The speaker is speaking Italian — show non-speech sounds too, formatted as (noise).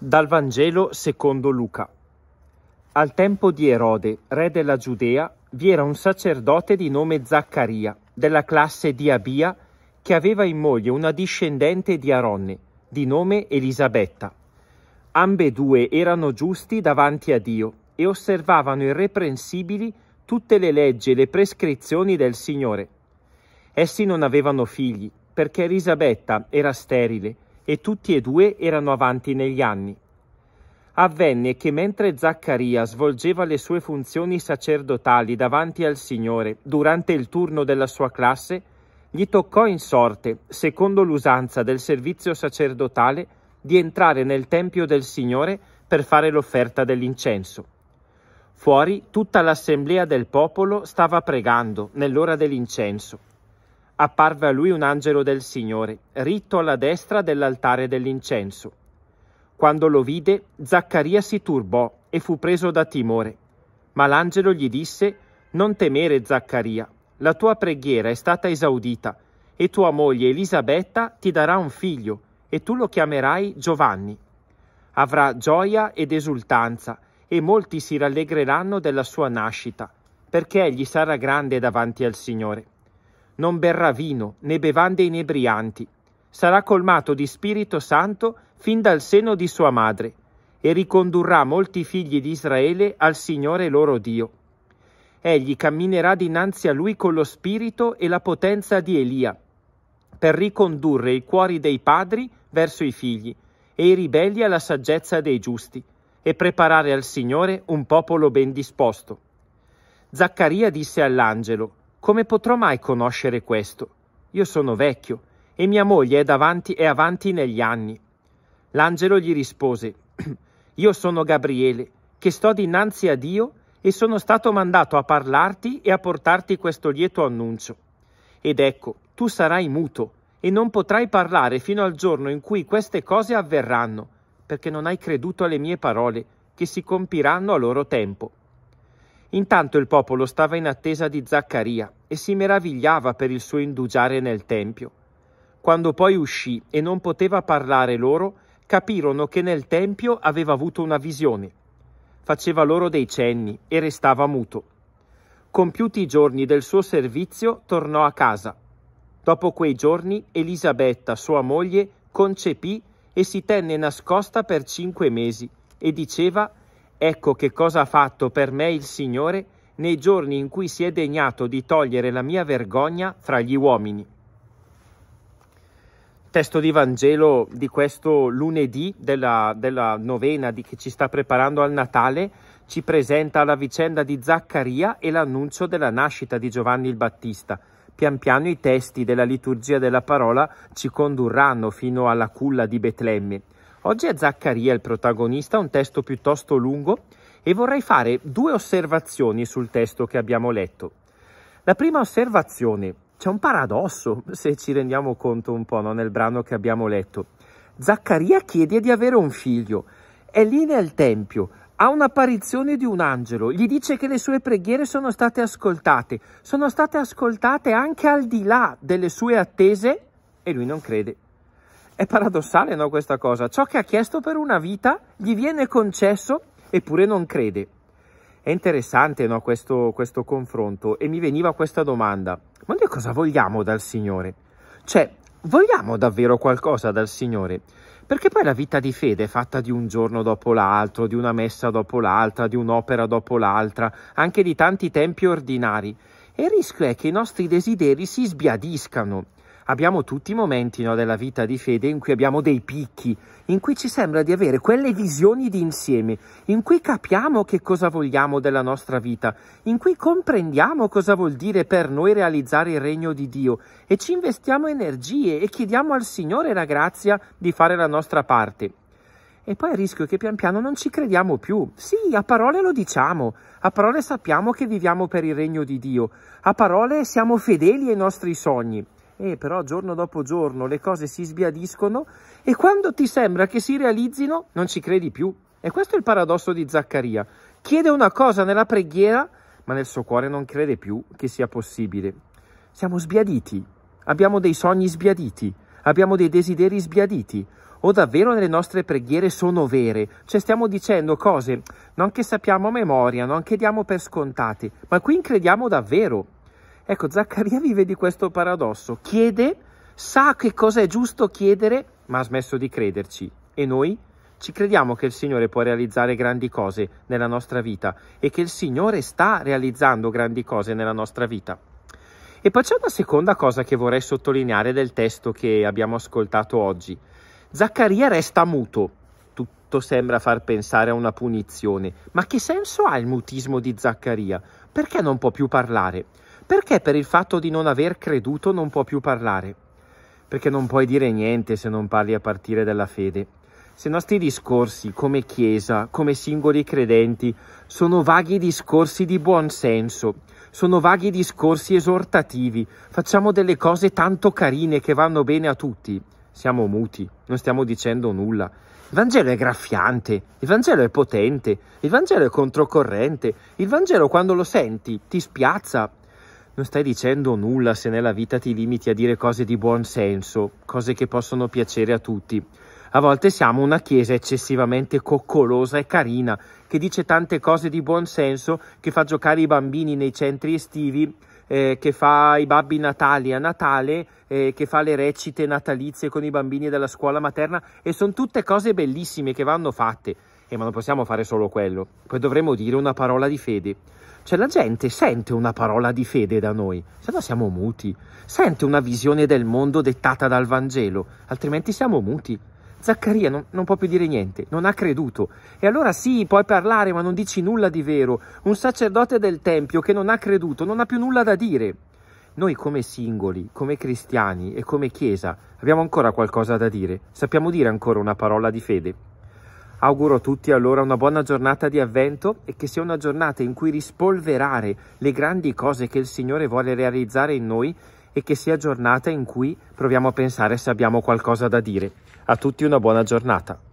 Dal Vangelo secondo Luca. Al tempo di Erode, re della Giudea, vi era un sacerdote di nome Zaccaria, della classe di Abia, che aveva in moglie una discendente di Aronne, di nome Elisabetta. Ambe due erano giusti davanti a Dio e osservavano irreprensibili tutte le leggi e le prescrizioni del Signore. Essi non avevano figli, perché Elisabetta era sterile, e tutti e due erano avanti negli anni. Avvenne che mentre Zaccaria svolgeva le sue funzioni sacerdotali davanti al Signore durante il turno della sua classe, gli toccò in sorte, secondo l'usanza del servizio sacerdotale, di entrare nel tempio del Signore per fare l'offerta dell'incenso. Fuori tutta l'assemblea del popolo stava pregando nell'ora dell'incenso apparve a lui un angelo del Signore, ritto alla destra dell'altare dell'incenso. Quando lo vide, Zaccaria si turbò e fu preso da timore. Ma l'angelo gli disse, Non temere, Zaccaria, la tua preghiera è stata esaudita, e tua moglie Elisabetta ti darà un figlio, e tu lo chiamerai Giovanni. Avrà gioia ed esultanza, e molti si rallegreranno della sua nascita, perché egli sarà grande davanti al Signore non berrà vino, né bevande inebrianti. Sarà colmato di Spirito Santo fin dal seno di sua madre, e ricondurrà molti figli di Israele al Signore loro Dio. Egli camminerà dinanzi a lui con lo spirito e la potenza di Elia, per ricondurre i cuori dei padri verso i figli, e i ribelli alla saggezza dei giusti, e preparare al Signore un popolo ben disposto. Zaccaria disse all'angelo, come potrò mai conoscere questo? Io sono vecchio e mia moglie è, davanti, è avanti negli anni. L'angelo gli rispose, (clears throat) Io sono Gabriele, che sto dinanzi a Dio e sono stato mandato a parlarti e a portarti questo lieto annuncio. Ed ecco, tu sarai muto e non potrai parlare fino al giorno in cui queste cose avverranno, perché non hai creduto alle mie parole, che si compiranno a loro tempo. Intanto il popolo stava in attesa di Zaccaria e si meravigliava per il suo indugiare nel tempio. Quando poi uscì e non poteva parlare loro, capirono che nel tempio aveva avuto una visione. Faceva loro dei cenni e restava muto. Compiuti i giorni del suo servizio, tornò a casa. Dopo quei giorni, Elisabetta, sua moglie, concepì e si tenne nascosta per cinque mesi e diceva Ecco che cosa ha fatto per me il Signore nei giorni in cui si è degnato di togliere la mia vergogna fra gli uomini. Testo di Vangelo di questo lunedì della, della novena di, che ci sta preparando al Natale ci presenta la vicenda di Zaccaria e l'annuncio della nascita di Giovanni il Battista. Pian piano i testi della liturgia della parola ci condurranno fino alla culla di Betlemme. Oggi è Zaccaria il protagonista, un testo piuttosto lungo e vorrei fare due osservazioni sul testo che abbiamo letto. La prima osservazione, c'è un paradosso, se ci rendiamo conto un po' no, nel brano che abbiamo letto. Zaccaria chiede di avere un figlio, è lì nel Tempio, ha un'apparizione di un angelo, gli dice che le sue preghiere sono state ascoltate, sono state ascoltate anche al di là delle sue attese e lui non crede. È paradossale no, questa cosa. Ciò che ha chiesto per una vita gli viene concesso eppure non crede. È interessante no, questo, questo confronto e mi veniva questa domanda. Ma noi cosa vogliamo dal Signore? Cioè, vogliamo davvero qualcosa dal Signore? Perché poi la vita di fede è fatta di un giorno dopo l'altro, di una messa dopo l'altra, di un'opera dopo l'altra, anche di tanti tempi ordinari. E il rischio è che i nostri desideri si sbiadiscano abbiamo tutti i momenti no, della vita di fede in cui abbiamo dei picchi, in cui ci sembra di avere quelle visioni di insieme, in cui capiamo che cosa vogliamo della nostra vita, in cui comprendiamo cosa vuol dire per noi realizzare il regno di Dio e ci investiamo energie e chiediamo al Signore la grazia di fare la nostra parte. E poi il rischio è che pian piano non ci crediamo più. Sì, a parole lo diciamo, a parole sappiamo che viviamo per il regno di Dio, a parole siamo fedeli ai nostri sogni, e eh, però giorno dopo giorno le cose si sbiadiscono e quando ti sembra che si realizzino non ci credi più. E questo è il paradosso di Zaccaria. Chiede una cosa nella preghiera, ma nel suo cuore non crede più che sia possibile. Siamo sbiaditi, abbiamo dei sogni sbiaditi, abbiamo dei desideri sbiaditi. O davvero le nostre preghiere sono vere? Cioè stiamo dicendo cose non che sappiamo a memoria, non che diamo per scontate, ma qui crediamo davvero. Ecco, Zaccaria vive di questo paradosso. Chiede, sa che cosa è giusto chiedere, ma ha smesso di crederci. E noi? Ci crediamo che il Signore può realizzare grandi cose nella nostra vita e che il Signore sta realizzando grandi cose nella nostra vita. E poi c'è una seconda cosa che vorrei sottolineare del testo che abbiamo ascoltato oggi. Zaccaria resta muto. Tutto sembra far pensare a una punizione. Ma che senso ha il mutismo di Zaccaria? Perché non può più parlare? Perché per il fatto di non aver creduto non può più parlare? Perché non puoi dire niente se non parli a partire dalla fede. Se i nostri discorsi come Chiesa, come singoli credenti, sono vaghi discorsi di buon senso, sono vaghi discorsi esortativi, facciamo delle cose tanto carine che vanno bene a tutti, siamo muti, non stiamo dicendo nulla. Il Vangelo è graffiante, il Vangelo è potente, il Vangelo è controcorrente, il Vangelo quando lo senti ti spiazza, non stai dicendo nulla se nella vita ti limiti a dire cose di buon senso, cose che possono piacere a tutti. A volte siamo una chiesa eccessivamente coccolosa e carina, che dice tante cose di buon senso, che fa giocare i bambini nei centri estivi, eh, che fa i babbi natali a Natale, eh, che fa le recite natalizie con i bambini della scuola materna e sono tutte cose bellissime che vanno fatte. Eh, ma non possiamo fare solo quello, poi dovremmo dire una parola di fede. Cioè la gente sente una parola di fede da noi, se no siamo muti. Sente una visione del mondo dettata dal Vangelo, altrimenti siamo muti. Zaccaria non, non, può più dire niente, non ha creduto. E allora sì, puoi parlare, ma non dici nulla di vero. Un sacerdote del Tempio che non ha creduto non ha più nulla da dire. Noi come singoli, come cristiani e come Chiesa abbiamo ancora qualcosa da dire. Sappiamo dire ancora una parola di fede. Auguro a tutti allora una buona giornata di avvento e che sia una giornata in cui rispolverare le grandi cose che il Signore vuole realizzare in noi e che sia giornata in cui proviamo a pensare se abbiamo qualcosa da dire. A tutti una buona giornata.